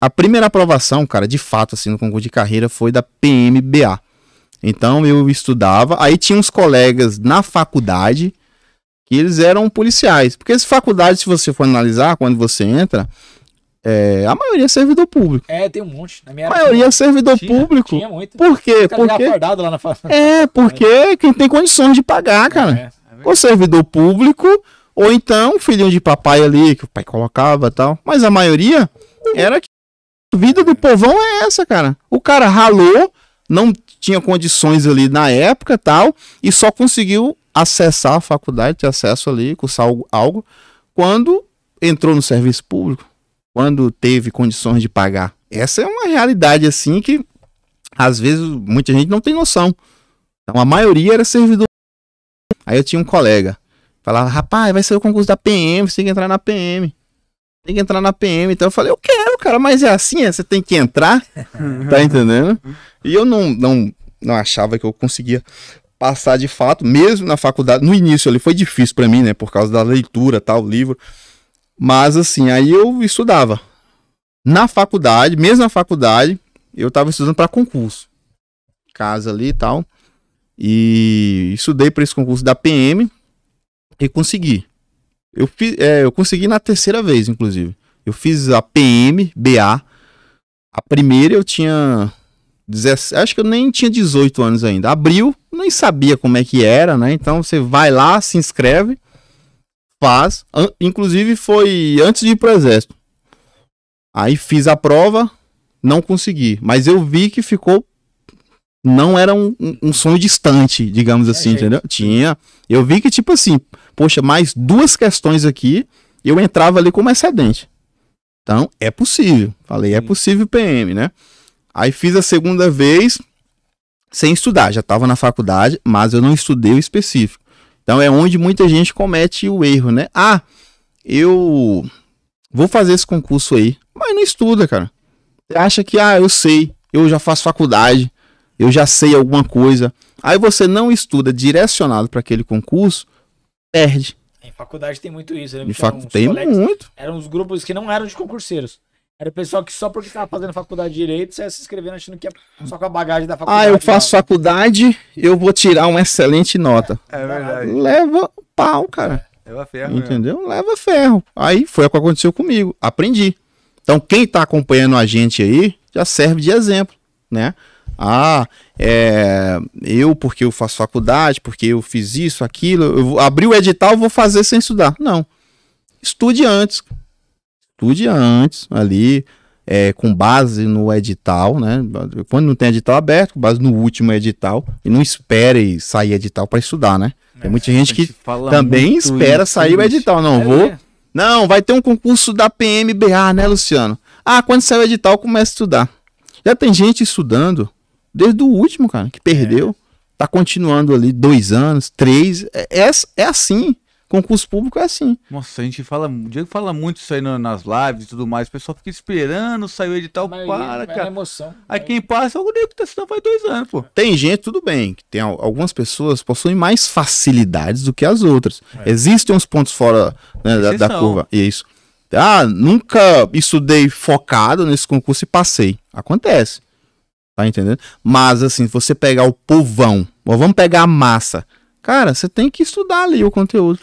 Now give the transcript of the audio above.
A primeira aprovação, cara, de fato, assim, no concurso de carreira foi da PMBA. Então eu estudava, aí tinha uns colegas na faculdade que eles eram policiais. Porque as faculdades, se você for analisar, quando você entra, é, a maioria é servidor público. É, tem um monte. Na minha a maioria é servidor tinha, público. Tinha muito. Por quê? Porque... Lá na... É, porque quem tem condições de pagar, cara. É, é ou servidor público, ou então filhinho de papai ali, que o pai colocava tal. Mas a maioria era que vida do povão é essa, cara. O cara ralou, não tinha condições ali na época tal, e só conseguiu acessar a faculdade, ter acesso ali, cursar algo, quando entrou no serviço público, quando teve condições de pagar. Essa é uma realidade assim que às vezes muita gente não tem noção. Então a maioria era servidor. Aí eu tinha um colega, falava: "Rapaz, vai ser o concurso da PM, você tem que entrar na PM" tem que entrar na PM. Então eu falei, eu quero, cara, mas é assim, é, você tem que entrar, tá entendendo? E eu não, não, não achava que eu conseguia passar de fato, mesmo na faculdade, no início ali foi difícil para mim, né, por causa da leitura, tal, livro. Mas assim, aí eu estudava. Na faculdade, mesmo na faculdade, eu tava estudando para concurso. Casa ali e tal. E estudei para esse concurso da PM e consegui. Eu, fiz, é, eu consegui na terceira vez, inclusive. Eu fiz a PM, BA. A primeira eu tinha. 17, acho que eu nem tinha 18 anos ainda. Abriu, nem sabia como é que era, né? Então você vai lá, se inscreve, faz. An inclusive foi antes de ir pro exército. Aí fiz a prova, não consegui. Mas eu vi que ficou não era um, um sonho distante, digamos assim, é, é. entendeu? Gente. Tinha. Eu vi que, tipo assim, poxa, mais duas questões aqui, eu entrava ali como excedente. Então, é possível. Falei, é possível PM, né? Aí fiz a segunda vez sem estudar, já estava na faculdade, mas eu não estudei o específico. Então é onde muita gente comete o erro, né? Ah, eu vou fazer esse concurso aí, mas não estuda, cara. Você acha que ah, eu sei, eu já faço faculdade, eu já sei alguma coisa. Aí você não estuda direcionado para aquele concurso, perde. Em faculdade tem muito isso, né? Em faculdade tem colegas, muito. Eram os grupos que não eram de concurseiros. Era o pessoal que só porque estava fazendo faculdade de direito, você ia se inscrevendo achando que ia só com a bagagem da faculdade. Ah, eu faço né? faculdade, eu vou tirar uma excelente nota. É, é verdade. Leva pau, cara. É, leva ferro. Entendeu? Mesmo. Leva ferro. Aí foi o que aconteceu comigo. Aprendi. Então, quem está acompanhando a gente aí já serve de exemplo, né? Ah, é, eu porque eu faço faculdade, porque eu fiz isso, aquilo, eu abri o edital, vou fazer sem estudar. Não. Estude antes. Estude antes ali, é, com base no edital, né? Quando não tem edital aberto, com base no último edital, e não espere sair edital para estudar, né? Tem é, muita gente que também espera isso, sair o edital. Não, é, vou. Né? Não, vai ter um concurso da PMBA, né, Luciano? Ah, quando sair o edital, começa a estudar. Já tem gente estudando desde o último, cara, que perdeu. É. Tá continuando ali dois anos, três. É, é, é assim. Concurso público é assim. Nossa, a gente fala, o Diego fala muito isso aí nas lives e tudo mais. O pessoal fica esperando, saiu o edital, mas, para, é cara. Emoção, aí quem passa é o Diego que tá assinando faz dois anos, pô. Tem gente, tudo bem, que tem algumas pessoas possuem mais facilidades do que as outras. É. Existem uns pontos fora né, da, da curva. Isso. Ah, nunca estudei focado nesse concurso e passei. Acontece. Tá entendendo? Mas, assim, você pegar o povão, ou vamos pegar a massa. Cara, você tem que estudar ali o conteúdo.